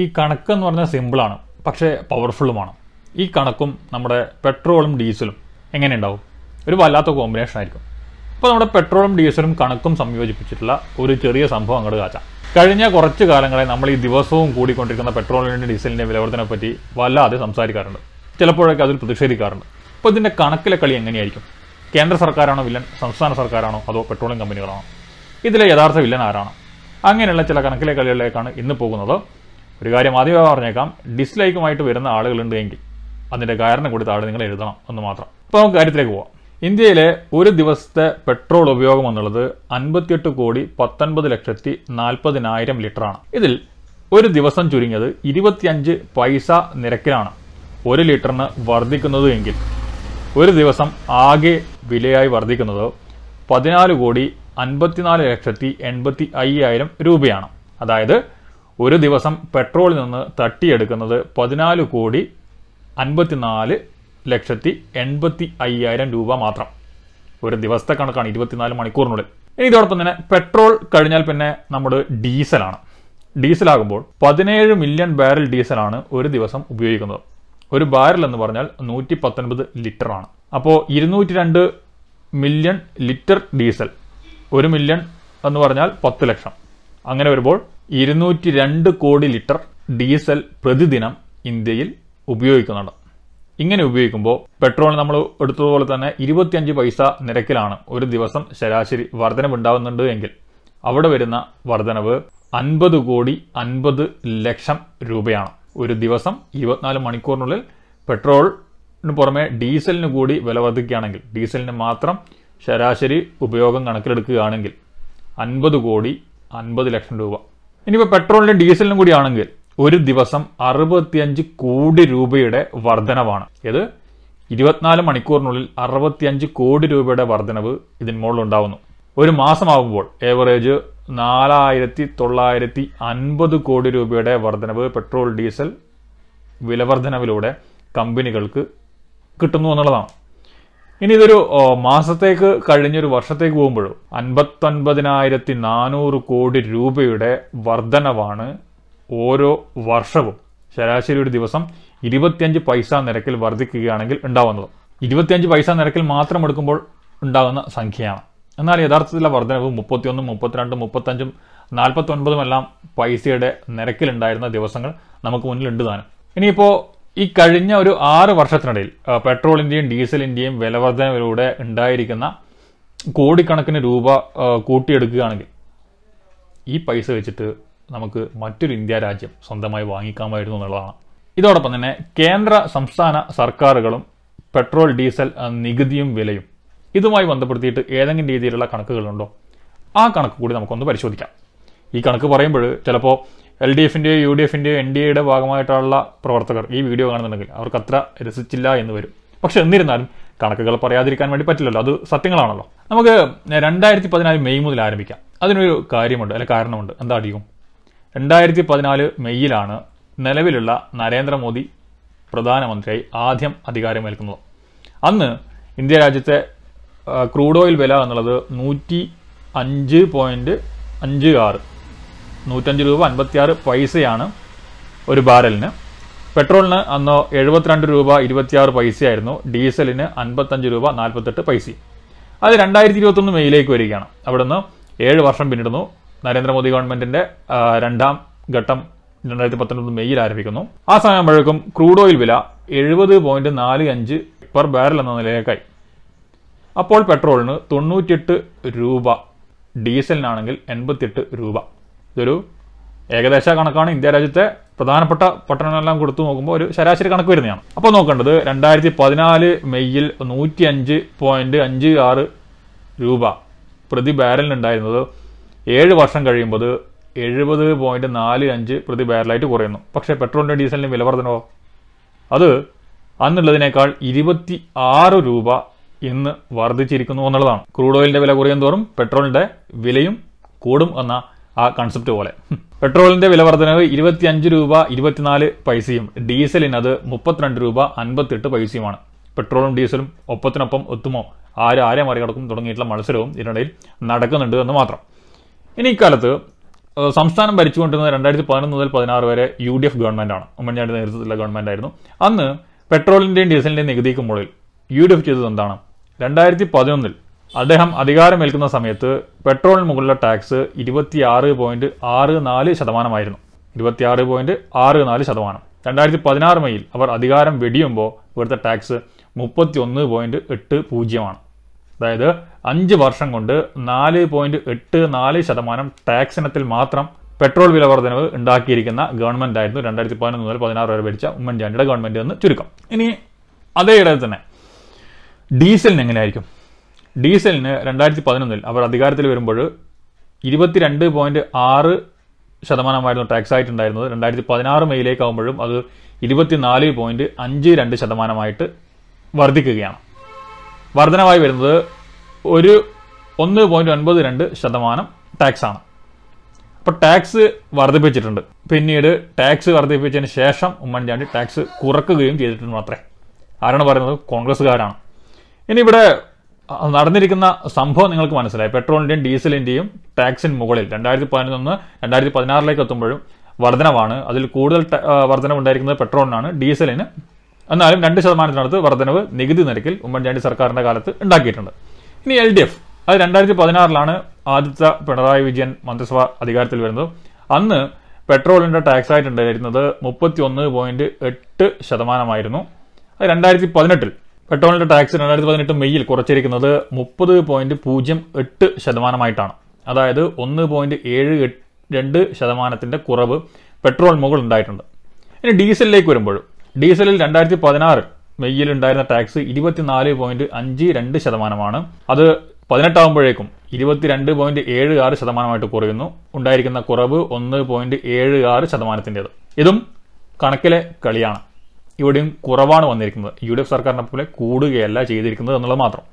ഈ കണക്കെന്ന് പറഞ്ഞാൽ സിമ്പിളാണ് പക്ഷേ പവർഫുള്ളുമാണ് ഈ കണക്കും നമ്മുടെ പെട്രോളും ഡീസലും എങ്ങനെ ഉണ്ടാവും ഒരു വല്ലാത്ത കോമ്പിനേഷൻ ആയിരിക്കും അപ്പോൾ നമ്മുടെ പെട്രോളും ഡീസലും കണക്കും സംയോജിപ്പിച്ചിട്ടുള്ള ഒരു ചെറിയ സംഭവം അങ്ങോട്ട് കാച്ചാം കഴിഞ്ഞ കുറച്ച് കാലങ്ങളെ നമ്മൾ ഈ ദിവസവും കൂടിക്കൊണ്ടിരിക്കുന്ന പെട്രോളിൻ്റെ ഡീസലിൻ്റെ വിലവർദ്ധനെ പറ്റി വല്ലാതെ സംസാരിക്കാറുണ്ട് ചിലപ്പോഴൊക്കെ അതിൽ പ്രതിഷേധിക്കാറുണ്ട് അപ്പോൾ ഇതിൻ്റെ കണക്കിലെ കളി എങ്ങനെയായിരിക്കും കേന്ദ്ര സർക്കാരാണോ വില്ലൻ സംസ്ഥാന സർക്കാരാണോ അതോ പെട്രോളിയം കമ്പനികളാണോ ഇതിലെ യഥാർത്ഥ വില്ലൻ ആരാണോ അങ്ങനെയുള്ള ചില കണക്കിലെ കളികളിലേക്കാണ് ഇന്ന് പോകുന്നത് ഒരു കാര്യം ആദ്യമേ പറഞ്ഞേക്കാം ഡിസ്ലൈക്കുമായിട്ട് വരുന്ന ആളുകളുണ്ട് എങ്കിൽ അതിൻ്റെ കാരണം കൂടി താഴെ നിങ്ങൾ എഴുതണം എന്ന് മാത്രം അപ്പോൾ നമുക്ക് കാര്യത്തിലേക്ക് പോവാം ഇന്ത്യയിലെ ഒരു ദിവസത്തെ പെട്രോൾ ഉപയോഗം എന്നുള്ളത് അൻപത്തിയെട്ട് കോടി പത്തൊൻപത് ലക്ഷത്തി നാൽപ്പതിനായിരം ലിറ്ററാണ് ഇതിൽ ഒരു ദിവസം ചുരുങ്ങിയത് ഇരുപത്തിയഞ്ച് പൈസ നിരക്കിലാണ് ഒരു ലിറ്ററിന് വർദ്ധിക്കുന്നത് എങ്കിൽ ഒരു ദിവസം ആകെ വിലയായി വർദ്ധിക്കുന്നത് പതിനാല് കോടി അൻപത്തിനാല് ലക്ഷത്തി എൺപത്തി അയ്യായിരം രൂപയാണ് അതായത് ഒരു ദിവസം പെട്രോളിൽ നിന്ന് തട്ടിയെടുക്കുന്നത് പതിനാല് കോടി അൻപത്തിനാല് ലക്ഷത്തി എൺപത്തി അയ്യായിരം രൂപ മാത്രം ഒരു ദിവസത്തെ കണക്കാണ് ഇരുപത്തിനാല് മണിക്കൂറിനുള്ളിൽ ഇനി ഇതോടൊപ്പം തന്നെ പെട്രോൾ കഴിഞ്ഞാൽ പിന്നെ നമ്മുടെ ഡീസലാണ് ഡീസലാകുമ്പോൾ പതിനേഴ് മില്യൺ ബാരൽ ഡീസലാണ് ഒരു ദിവസം ഉപയോഗിക്കുന്നത് ഒരു ബാരൽ എന്ന് പറഞ്ഞാൽ നൂറ്റി പത്തൊൻപത് ലിറ്ററാണ് അപ്പോൾ ഇരുന്നൂറ്റി രണ്ട് മില്യൺ ലിറ്റർ ഡീസൽ ഒരു മില്യൺ എന്ന് പറഞ്ഞാൽ പത്ത് ലക്ഷം അങ്ങനെ വരുമ്പോൾ ഇരുന്നൂറ്റി രണ്ട് കോടി ലിറ്റർ ഡീസൽ പ്രതിദിനം ഇന്ത്യയിൽ ഉപയോഗിക്കുന്നുണ്ട് ഇങ്ങനെ ഉപയോഗിക്കുമ്പോൾ പെട്രോൾ നമ്മൾ എടുത്തതുപോലെ തന്നെ ഇരുപത്തിയഞ്ച് പൈസ നിരക്കിലാണ് ഒരു ദിവസം ശരാശരി വർധനവുണ്ടാവുന്നുണ്ട് എങ്കിൽ അവിടെ വരുന്ന വർധനവ് അൻപത് കോടി അൻപത് ലക്ഷം രൂപയാണ് ഒരു ദിവസം ഇരുപത്തിനാല് മണിക്കൂറിനുള്ളിൽ പെട്രോളിന് പുറമെ ഡീസലിന് കൂടി വില വർദ്ധിക്കുകയാണെങ്കിൽ ഡീസലിന് മാത്രം ശരാശരി ഉപയോഗം കണക്കിലെടുക്കുകയാണെങ്കിൽ അൻപത് കോടി അൻപത് ലക്ഷം രൂപ ഇനിയിപ്പോൾ പെട്രോളിനും ഡീസലിനും കൂടി ആണെങ്കിൽ ഒരു ദിവസം അറുപത്തിയഞ്ച് കോടി രൂപയുടെ വർധനവാണ് ഇത് ഇരുപത്തിനാല് മണിക്കൂറിനുള്ളിൽ അറുപത്തിയഞ്ച് കോടി രൂപയുടെ വർധനവ് ഇതിന് മുകളിലുണ്ടാവുന്നു ഒരു മാസമാകുമ്പോൾ ഏവറേജ് നാലായിരത്തി തൊള്ളായിരത്തി അൻപത് കോടി രൂപയുടെ വർധനവ് പെട്രോൾ ഡീസൽ വിലവർധനവിലൂടെ കമ്പനികൾക്ക് കിട്ടുന്നു എന്നുള്ളതാണ് ഇനി ഇതൊരു മാസത്തേക്ക് കഴിഞ്ഞൊരു വർഷത്തേക്ക് പോകുമ്പോഴും അൻപത്തൊൻപതിനായിരത്തി നാനൂറ് കോടി രൂപയുടെ വർധനവാണ് ഓരോ വർഷവും ശരാശരി ഒരു ദിവസം ഇരുപത്തിയഞ്ച് പൈസ നിരക്കിൽ വർദ്ധിക്കുകയാണെങ്കിൽ ഉണ്ടാവുന്നത് ഇരുപത്തിയഞ്ച് പൈസ നിരക്കിൽ മാത്രം എടുക്കുമ്പോൾ ഉണ്ടാകുന്ന സംഖ്യയാണ് എന്നാൽ യഥാർത്ഥത്തിലെ വർധനവ് മുപ്പത്തിയൊന്നും മുപ്പത്തിരണ്ടും മുപ്പത്തഞ്ചും നാൽപ്പത്തൊൻപതുമെല്ലാം പൈസയുടെ നിരക്കിലുണ്ടായിരുന്ന ദിവസങ്ങൾ നമുക്ക് മുന്നിലുണ്ട് താനും ഇനിയിപ്പോൾ ഈ കഴിഞ്ഞ ഒരു ആറ് വർഷത്തിനിടയിൽ പെട്രോളിൻ്റെയും ഡീസലിൻ്റെയും വിലവർദ്ധനയിലൂടെ ഉണ്ടായിരിക്കുന്ന കോടിക്കണക്കിന് രൂപ കൂട്ടിയെടുക്കുകയാണെങ്കിൽ ഈ പൈസ വെച്ചിട്ട് നമുക്ക് മറ്റൊരു ഇന്ത്യ രാജ്യം സ്വന്തമായി വാങ്ങിക്കാമായിരുന്നു എന്നുള്ളതാണ് ഇതോടൊപ്പം തന്നെ കേന്ദ്ര സംസ്ഥാന സർക്കാരുകളും പെട്രോൾ ഡീസൽ നികുതിയും വിലയും ഇതുമായി ബന്ധപ്പെടുത്തിയിട്ട് ഏതെങ്കിലും രീതിയിലുള്ള കണക്കുകളുണ്ടോ ആ കണക്ക് കൂടി നമുക്കൊന്ന് പരിശോധിക്കാം ഈ കണക്ക് പറയുമ്പോൾ ചിലപ്പോൾ എൽ ഡി എഫിൻ്റെയോ യു ഡി എഫിൻ്റെയോ എൻ ഡി എയുടെ ഭാഗമായിട്ടുള്ള പ്രവർത്തകർ ഈ വീഡിയോ കാണുന്നുണ്ടെങ്കിൽ അവർക്ക് അത്ര രസിച്ചില്ല എന്ന് വരും പക്ഷെ എന്നിരുന്നാലും കണക്കുകൾ പറയാതിരിക്കാൻ വേണ്ടി പറ്റില്ലല്ലോ അത് സത്യങ്ങളാണല്ലോ നമുക്ക് രണ്ടായിരത്തി പതിനാല് മെയ് മുതൽ ആരംഭിക്കാം അതിനൊരു കാര്യമുണ്ട് അല്ലെ കാരണമുണ്ട് എന്താ അധികം രണ്ടായിരത്തി പതിനാല് മെയ്യിലാണ് നിലവിലുള്ള നരേന്ദ്രമോദി പ്രധാനമന്ത്രിയായി ആദ്യം അധികാരമേൽക്കുന്നത് അന്ന് ഇന്ത്യ രാജ്യത്തെ ക്രൂഡ് ഓയിൽ വില എന്നുള്ളത് നൂറ്റി അഞ്ച് പോയിൻറ്റ് അഞ്ച് ആറ് നൂറ്റഞ്ച് രൂപ അൻപത്തിയാറ് പൈസയാണ് ഒരു ബാരലിന് പെട്രോളിന് അന്ന് എഴുപത്തിരണ്ട് രൂപ ഇരുപത്തിയാറ് പൈസയായിരുന്നു ഡീസലിന് അൻപത്തഞ്ച് രൂപ നാൽപ്പത്തെട്ട് പൈസ അത് രണ്ടായിരത്തി ഇരുപത്തൊന്ന് മെയ്യിലേക്ക് വരികയാണ് അവിടുന്ന് ഏഴ് വർഷം പിന്നിടുന്നു നരേന്ദ്രമോദി ഗവൺമെന്റിന്റെ രണ്ടാം ഘട്ടം രണ്ടായിരത്തി പത്തൊൻപത് മെയ്യിൽ ആരംഭിക്കുന്നു ആ സമയമ്പോഴേക്കും ക്രൂഡ് ഓയിൽ വില എഴുപത് പോയിന്റ് നാല് അഞ്ച് പെർ ബാരൽ എന്ന നിലയിലേക്കായി അപ്പോൾ പെട്രോളിന് തൊണ്ണൂറ്റിയെട്ട് രൂപ ഡീസലിനാണെങ്കിൽ എൺപത്തിയെട്ട് രൂപ ഇതൊരു ഏകദേശ കണക്കാണ് ഇന്ത്യ രാജ്യത്തെ പ്രധാനപ്പെട്ട പട്ടണങ്ങളെല്ലാം കൊടുത്തു നോക്കുമ്പോൾ ഒരു ശരാശരി കണക്ക് വരുന്നതാണ് അപ്പോൾ നോക്കേണ്ടത് രണ്ടായിരത്തി പതിനാല് മെയ്യിൽ നൂറ്റി അഞ്ച് പോയിന്റ് അഞ്ച് ആറ് രൂപ പ്രതി ബാരലിനുണ്ടായിരുന്നത് ഏഴ് വർഷം കഴിയുമ്പോൾ എഴുപത് പോയിന്റ് നാല് അഞ്ച് പ്രതി ബാരലായിട്ട് കുറയുന്നു പക്ഷേ പെട്രോളിൻ്റെ ഡീസലിന് വില വർധനവോ അത് അന്നുള്ളതിനേക്കാൾ ഇരുപത്തി ആറ് രൂപ ഇന്ന് വർദ്ധിച്ചിരിക്കുന്നു എന്നുള്ളതാണ് ക്രൂഡ് ഓയിലിൻ്റെ വില കുറയും തോറും പെട്രോളിൻ്റെ വിലയും കൂടും എന്ന ആ കൺസെപ്റ്റ് പോലെ പെട്രോളിന്റെ വില വർധനവ് ഇരുപത്തിയഞ്ച് രൂപ ഇരുപത്തിനാല് പൈസയും ഡീസലിന് അത് മുപ്പത്തിരണ്ട് രൂപ അൻപത്തിയെട്ട് പൈസയുമാണ് പെട്രോളും ഡീസലും ഒപ്പത്തിനൊപ്പം ഒത്തുമോ ആരും ആരെ മറികടക്കും തുടങ്ങിയിട്ടുള്ള മത്സരവും ഇതിനിടയിൽ നടക്കുന്നുണ്ട് എന്ന് മാത്രം ഇനി ഇക്കാലത്ത് സംസ്ഥാനം ഭരിച്ചുകൊണ്ടിരുന്ന രണ്ടായിരത്തി പതിനൊന്ന് മുതൽ പതിനാറ് വരെ യു ഡി എഫ് ഗവൺമെൻറ്റാണ് ഉമ്മൻചാണ്ടി നേതൃത്വത്തിലുള്ള ഗവൺമെന്റ് ആയിരുന്നു അന്ന് പെട്രോളിന്റെയും ഡീസലിന്റെയും നികുതിക്ക് യു ഡി എഫ് ചെയ്തത് എന്താണ് രണ്ടായിരത്തി പതിനൊന്നിൽ അദ്ദേഹം അധികാരമേൽക്കുന്ന സമയത്ത് പെട്രോളിന് മുകളിലെ ടാക്സ് ഇരുപത്തിയാറ് പോയിന്റ് ആറ് നാല് ശതമാനമായിരുന്നു ഇരുപത്തിയാറ് പോയിന്റ് ആറ് നാല് ശതമാനം രണ്ടായിരത്തി പതിനാറ് മെയിൽ അവർ അധികാരം വെടിയുമ്പോൾ ഇവിടുത്തെ ടാക്സ് മുപ്പത്തി ഒന്ന് പോയിന്റ് എട്ട് പൂജ്യമാണ് അതായത് അഞ്ച് വർഷം കൊണ്ട് നാല് പോയിന്റ് എട്ട് നാല് ശതമാനം ടാക്സ് ഇനത്തിൽ മാത്രം പെട്രോൾ വില വർധനവ് ഉണ്ടാക്കിയിരിക്കുന്ന ഗവൺമെന്റ് ആയിരുന്നു രണ്ടായിരത്തി പതിനൊന്ന് മുതൽ പതിനാറ് വരെ ഭരിച്ച ഉമ്മൻചാണ്ടിയുടെ ഗവൺമെന്റ് എന്ന് ചുരുക്കം ഇനി അതേ ഇടയിൽ തന്നെ ഡീസലിന് എങ്ങനെയായിരിക്കും ഡീസലിന് രണ്ടായിരത്തി പതിനൊന്നിൽ അവർ അധികാരത്തിൽ വരുമ്പോൾ ഇരുപത്തിരണ്ട് പോയിന്റ് ആറ് ശതമാനമായിരുന്നു ടാക്സ് ആയിട്ടുണ്ടായിരുന്നത് രണ്ടായിരത്തി പതിനാറ് ആകുമ്പോഴും അത് ഇരുപത്തിനാല് പോയിന്റ് അഞ്ച് രണ്ട് ശതമാനമായിട്ട് വർദ്ധിക്കുകയാണ് വർധനമായി വരുന്നത് ഒരു ഒന്ന് പോയിന്റ് ഒൻപത് രണ്ട് ശതമാനം ആണ് അപ്പോൾ ടാക്സ് വർദ്ധിപ്പിച്ചിട്ടുണ്ട് പിന്നീട് ടാക്സ് വർദ്ധിപ്പിച്ചതിന് ശേഷം ഉമ്മൻചാണ്ടി ടാക്സ് കുറക്കുകയും ചെയ്തിട്ടുണ്ട് മാത്രമേ ആരാണ് പറയുന്നത് കോൺഗ്രസ്സുകാരാണ് ഇനി ഇവിടെ നടന്നിരിക്കുന്ന സംഭവം നിങ്ങൾക്ക് മനസ്സിലായി പെട്രോളിൻ്റെയും ഡീസലിൻ്റെയും ടാക്സിന് മുകളിൽ രണ്ടായിരത്തി പതിനൊന്ന് രണ്ടായിരത്തി പതിനാറിലേക്ക് എത്തുമ്പോഴും വർധനവാണ് അതിൽ കൂടുതൽ വർധനവ് ഉണ്ടായിരിക്കുന്നത് പെട്രോളിനാണ് ഡീസലിന് എന്നാലും രണ്ട് ശതമാനത്തിനടുത്ത് വർധനവ് നികുതി നിരക്കിൽ ഉമ്മൻചാണ്ടി സർക്കാരിൻ്റെ കാലത്ത് ഉണ്ടാക്കിയിട്ടുണ്ട് ഇനി എൽ ഡി എഫ് അത് രണ്ടായിരത്തി പതിനാറിലാണ് ആദിത്യ പിണറായി വിജയൻ മന്ത്രിസഭ അധികാരത്തിൽ വരുന്നത് അന്ന് പെട്രോളിൻ്റെ ടാക്സ് ആയിട്ടുണ്ടായിരുന്നത് മുപ്പത്തി ഒന്ന് പോയിന്റ് എട്ട് ശതമാനമായിരുന്നു അത് രണ്ടായിരത്തി പതിനെട്ടിൽ പെട്രോളിൻ്റെ ടാക്സ് രണ്ടായിരത്തി പതിനെട്ട് മെയ്യിൽ കുറച്ചിരിക്കുന്നത് മുപ്പത് പോയിൻറ്റ് പൂജ്യം എട്ട് ശതമാനമായിട്ടാണ് അതായത് ഒന്ന് പോയിൻറ്റ് ഏഴ് രണ്ട് ശതമാനത്തിൻ്റെ കുറവ് പെട്രോൾ മുകൾ ഉണ്ടായിട്ടുണ്ട് ഇനി ഡീസലിലേക്ക് വരുമ്പോഴും ഡീസലിൽ രണ്ടായിരത്തി പതിനാറ് മെയ്യിൽ ഉണ്ടായിരുന്ന ടാക്സ് ഇരുപത്തിനാല് പോയിൻറ്റ് അഞ്ച് രണ്ട് ശതമാനമാണ് അത് പതിനെട്ടാകുമ്പോഴേക്കും ഇരുപത്തിരണ്ട് പോയിൻറ്റ് ഏഴ് ആറ് ശതമാനമായിട്ട് കുറയുന്നു ഉണ്ടായിരിക്കുന്ന കുറവ് ഒന്ന് പോയിൻറ്റ് ഏഴ് ആറ് ശതമാനത്തിൻ്റെത് ഇതും കണക്കിലെ കളിയാണ് ഇവിടെയും കുറവാണ് വന്നിരിക്കുന്നത് യു ഡി എഫ് സർക്കാരിനെ പോലെ കൂടുകയല്ല ചെയ്തിരിക്കുന്നത് എന്നുള്ളത് മാത്രം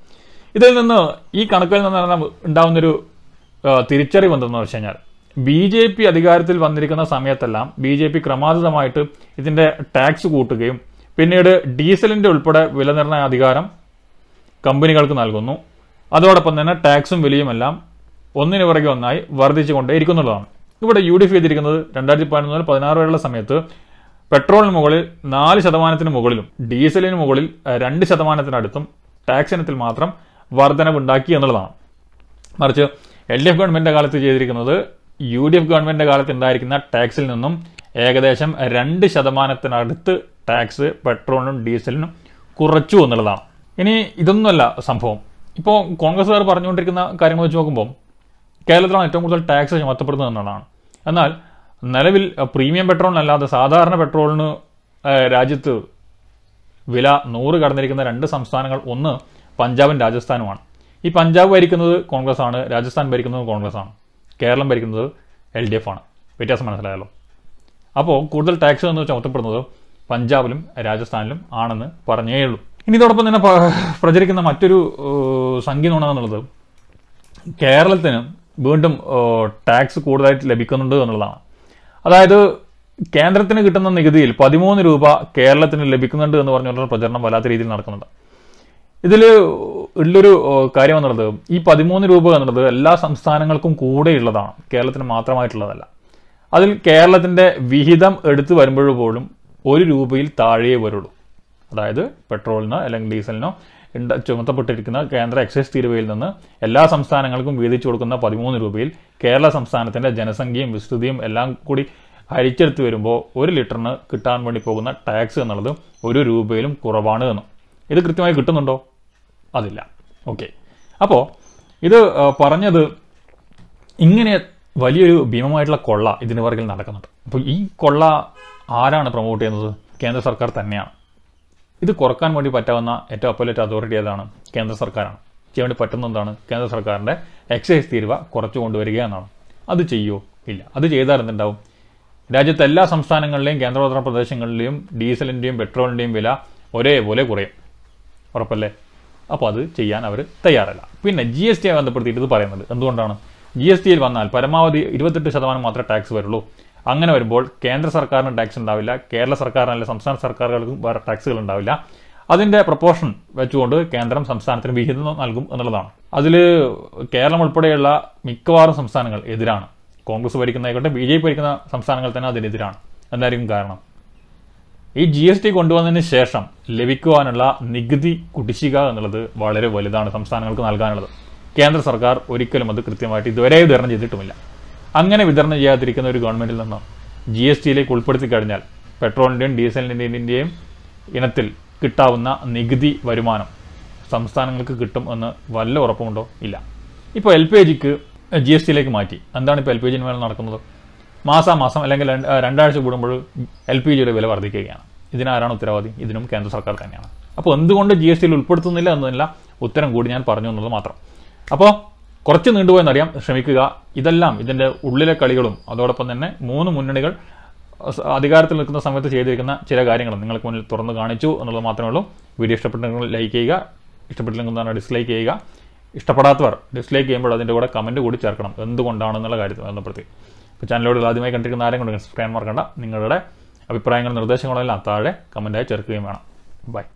ഇതിൽ നിന്ന് ഈ കണക്കിൽ നിന്ന് ഉണ്ടാകുന്നൊരു തിരിച്ചറിവ് എന്തെന്ന് വെച്ച് കഴിഞ്ഞാൽ ബി ജെ പി അധികാരത്തിൽ വന്നിരിക്കുന്ന സമയത്തെല്ലാം ബി ജെ പി ക്രമാതീതമായിട്ട് ഇതിൻ്റെ ടാക്സ് കൂട്ടുകയും പിന്നീട് ഡീസലിൻ്റെ ഉൾപ്പെടെ വിലനിർണ്ണയ അധികാരം കമ്പനികൾക്ക് നൽകുന്നു അതോടൊപ്പം തന്നെ ടാക്സും വിലയുമെല്ലാം ഒന്നിനു പുറകെ ഒന്നായി വർദ്ധിച്ചുകൊണ്ടേ ഇരിക്കുന്നുള്ളതാണ് ഇവിടെ യു ഡി എഫ് ചെയ്തിരിക്കുന്നത് രണ്ടായിരത്തി പതിനൊന്ന് മുതൽ പതിനാറ് വരെയുള്ള സമയത്ത് പെട്രോളിന് മുകളിൽ നാല് ശതമാനത്തിന് മുകളിലും ഡീസലിന് മുകളിൽ രണ്ട് ശതമാനത്തിനടുത്തും ടാക്സ് ഇനത്തിൽ മാത്രം വർധനവുണ്ടാക്കി എന്നുള്ളതാണ് മറിച്ച് എൽ ഡി എഫ് ഗവൺമെന്റിന്റെ കാലത്ത് ചെയ്തിരിക്കുന്നത് യു ഡി എഫ് ഗവൺമെന്റിന്റെ കാലത്ത് ഉണ്ടായിരിക്കുന്ന ടാക്സിൽ നിന്നും ഏകദേശം രണ്ട് ശതമാനത്തിനടുത്ത് ടാക്സ് പെട്രോളിനും ഡീസലിനും കുറച്ചു എന്നുള്ളതാണ് ഇനി ഇതൊന്നുമല്ല സംഭവം ഇപ്പോൾ കോൺഗ്രസ്സുകാർ പറഞ്ഞുകൊണ്ടിരിക്കുന്ന കാര്യങ്ങൾ വെച്ച് നോക്കുമ്പോൾ കേരളത്തിലാണ് ഏറ്റവും കൂടുതൽ ടാക്സ് ചുമത്തപ്പെടുന്നത് എന്നുള്ളതാണ് എന്നാൽ നിലവിൽ പ്രീമിയം പെട്രോളിനല്ലാതെ സാധാരണ പെട്രോളിന് രാജ്യത്ത് വില നൂറ് കടന്നിരിക്കുന്ന രണ്ട് സംസ്ഥാനങ്ങൾ ഒന്ന് പഞ്ചാബും രാജസ്ഥാനുമാണ് ഈ പഞ്ചാബ് ഭരിക്കുന്നത് കോൺഗ്രസ് ആണ് രാജസ്ഥാൻ ഭരിക്കുന്നത് കോൺഗ്രസ് ആണ് കേരളം ഭരിക്കുന്നത് എൽ ഡി എഫ് ആണ് വ്യത്യാസം മനസ്സിലായല്ലോ അപ്പോൾ കൂടുതൽ ടാക്സ് എന്ന് ചുമത്തപ്പെടുന്നത് പഞ്ചാബിലും രാജസ്ഥാനിലും ആണെന്ന് പറഞ്ഞേ ഉള്ളൂ ഇനി ഇതോടൊപ്പം തന്നെ പ്രചരിക്കുന്ന മറ്റൊരു സംഖ്യ കേരളത്തിന് വീണ്ടും ടാക്സ് കൂടുതലായിട്ട് ലഭിക്കുന്നുണ്ട് എന്നുള്ളതാണ് അതായത് കേന്ദ്രത്തിന് കിട്ടുന്ന നികുതിയിൽ പതിമൂന്ന് രൂപ കേരളത്തിന് ലഭിക്കുന്നുണ്ട് എന്ന് പറഞ്ഞുള്ള പ്രചരണം വല്ലാത്ത രീതിയിൽ നടക്കുന്നുണ്ട് ഇതിൽ ഉള്ളൊരു കാര്യം എന്നുള്ളത് ഈ പതിമൂന്ന് രൂപ എന്നുള്ളത് എല്ലാ സംസ്ഥാനങ്ങൾക്കും കൂടെയുള്ളതാണ് കേരളത്തിന് മാത്രമായിട്ടുള്ളതല്ല അതിൽ കേരളത്തിൻ്റെ വിഹിതം എടുത്തു വരുമ്പോഴും പോലും ഒരു രൂപയിൽ താഴെയേ വരുള്ളൂ അതായത് പെട്രോളിനോ അല്ലെങ്കിൽ ഡീസലിനോ ചുമത്തപ്പെട്ടിരിക്കുന്ന കേന്ദ്ര എക്സൈസ് തീരുവയിൽ നിന്ന് എല്ലാ സംസ്ഥാനങ്ങൾക്കും വീതിച്ചു കൊടുക്കുന്ന പതിമൂന്ന് രൂപയിൽ കേരള സംസ്ഥാനത്തിൻ്റെ ജനസംഖ്യയും വിസ്തൃതിയും എല്ലാം കൂടി ഹരിച്ചെടുത്ത് വരുമ്പോൾ ഒരു ലിറ്ററിന് കിട്ടാൻ വേണ്ടി പോകുന്ന ടാക്സ് എന്നുള്ളത് ഒരു രൂപയിലും കുറവാണ് എന്നും ഇത് കൃത്യമായി കിട്ടുന്നുണ്ടോ അതില്ല ഓക്കെ അപ്പോൾ ഇത് പറഞ്ഞത് ഇങ്ങനെ വലിയൊരു ഭീമമായിട്ടുള്ള കൊള്ള ഇതിന് പുറകിൽ നടക്കുന്നുണ്ട് അപ്പോൾ ഈ കൊള്ള ആരാണ് പ്രൊമോട്ട് ചെയ്യുന്നത് കേന്ദ്ര സർക്കാർ തന്നെയാണ് ഇത് കുറക്കാൻ വേണ്ടി പറ്റാവുന്ന ഏറ്റവും അപ്പോലേറ്റ് അതോറിറ്റി ഏതാണ് കേന്ദ്ര സർക്കാരാണ് ചെയ്യാൻ വേണ്ടി പറ്റുന്ന എന്താണ് കേന്ദ്ര സർക്കാരിൻ്റെ എക്സൈസ് തീരുവ കുറച്ചു കൊണ്ടുവരിക എന്നാണ് അത് ചെയ്യുമോ ഇല്ല അത് ചെയ്താൽ എന്തുണ്ടാവും രാജ്യത്തെ എല്ലാ സംസ്ഥാനങ്ങളിലെയും കേന്ദ്രഭരണ പ്രദേശങ്ങളിലെയും ഡീസലിൻ്റെയും പെട്രോളിൻ്റെയും വില ഒരേപോലെ കുറയും ഉറപ്പല്ലേ അപ്പോൾ അത് ചെയ്യാൻ അവർ തയ്യാറല്ല പിന്നെ ജി എസ് ടിയെ ബന്ധപ്പെടുത്തിയിട്ട് ഇത് പറയുന്നത് എന്തുകൊണ്ടാണ് ജി എസ് ടിയിൽ വന്നാൽ പരമാവധി ഇരുപത്തെട്ട് ശതമാനം മാത്രമേ ടാക്സ് വരുള്ളൂ അങ്ങനെ വരുമ്പോൾ കേന്ദ്ര സർക്കാരിന് ടാക്സ് ഉണ്ടാവില്ല കേരള സർക്കാരിന് അല്ലെങ്കിൽ സംസ്ഥാന സർക്കാരുകൾക്കും വേറെ ടാക്സുകൾ ഉണ്ടാവില്ല അതിൻ്റെ പ്രപ്പോർഷൻ വെച്ചുകൊണ്ട് കേന്ദ്രം സംസ്ഥാനത്തിന് വിഹിതം നൽകും എന്നുള്ളതാണ് അതിൽ കേരളം ഉൾപ്പെടെയുള്ള മിക്കവാറും സംസ്ഥാനങ്ങൾ എതിരാണ് കോൺഗ്രസ് ഭരിക്കുന്നതായിക്കോട്ടെ ബി ജെ പി ഭരിക്കുന്ന സംസ്ഥാനങ്ങൾ തന്നെ അതിനെതിരാണ് എന്തായിരിക്കും കാരണം ഈ ജി എസ് ടി കൊണ്ടുവന്നതിന് ശേഷം ലഭിക്കുവാനുള്ള നികുതി കുടിശ്ശിക എന്നുള്ളത് വളരെ വലുതാണ് സംസ്ഥാനങ്ങൾക്ക് നൽകാനുള്ളത് കേന്ദ്ര സർക്കാർ ഒരിക്കലും അത് കൃത്യമായിട്ട് ഇതുവരെ വിതരണം ചെയ്തിട്ടുമില്ല അങ്ങനെ വിതരണം ചെയ്യാതിരിക്കുന്ന ഒരു ഗവൺമെന്റിൽ നിന്നോ ജി എസ് ടിയിലേക്ക് ഉൾപ്പെടുത്തി കഴിഞ്ഞാൽ പെട്രോളിൻ്റെയും ഡീസലിൻ്റെയും ഇനത്തിൽ കിട്ടാവുന്ന നികുതി വരുമാനം സംസ്ഥാനങ്ങൾക്ക് കിട്ടും എന്ന് വല്ല ഉറപ്പുമുണ്ടോ ഇല്ല ഇപ്പോൾ എൽ പി ജിക്ക് ജി എസ് ടിയിലേക്ക് മാറ്റി എന്താണ് ഇപ്പോൾ എൽ പി ജിന് മേളം നടക്കുന്നത് മാസാമാസം അല്ലെങ്കിൽ രണ്ടാഴ്ച കൂടുമ്പോൾ എൽ പി ജിയുടെ വില വർദ്ധിക്കുകയാണ് ഇതിനാരാണ് ഉത്തരവാദി ഇതിനും കേന്ദ്ര സർക്കാർ തന്നെയാണ് അപ്പോൾ എന്തുകൊണ്ട് ജി എസ് ടിയിൽ ഉൾപ്പെടുത്തുന്നില്ല എന്നല്ല ഉത്തരം കൂടി ഞാൻ പറഞ്ഞു എന്നുള്ളത് മാത്രം അപ്പോൾ കുറച്ച് നീണ്ടുപോയെന്നറിയാം ശ്രമിക്കുക ഇതെല്ലാം ഇതിൻ്റെ ഉള്ളിലെ കളികളും അതോടൊപ്പം തന്നെ മൂന്ന് മുന്നണികൾ അധികാരത്തിൽ നിൽക്കുന്ന സമയത്ത് ചെയ്തിരിക്കുന്ന ചില കാര്യങ്ങളും നിങ്ങൾക്ക് മുന്നിൽ തുറന്നു കാണിച്ചു എന്നുള്ളത് മാത്രമേ ഉള്ളൂ വീഡിയോ ഇഷ്ടപ്പെട്ടെങ്കിൽ ലൈക്ക് ചെയ്യുക ഇഷ്ടപ്പെട്ടില്ലെങ്കിൽ ഡിസ്ലൈക്ക് ചെയ്യുക ഇഷ്ടപ്പെടാത്തവർ ഡിസ്ലൈക്ക് ചെയ്യുമ്പോൾ അതിൻ്റെ കൂടെ കമൻറ്റ് കൂടി ചേർക്കണം എന്തുകൊണ്ടാണെന്നുള്ള കാര്യത്തിൽ ബന്ധപ്പെടുത്തി ഇപ്പോൾ ചാനലോട് ആദ്യമായി കണ്ടിരിക്കുന്ന ആരെയും കൊണ്ട് സബ്സ്ക്രൈബ് മറക്കണ്ട നിങ്ങളുടെ അഭിപ്രായങ്ങളും നിർദ്ദേശങ്ങളെല്ലാം താഴെ കമൻറ്റായി ചേർക്കുകയും വേണം ബൈ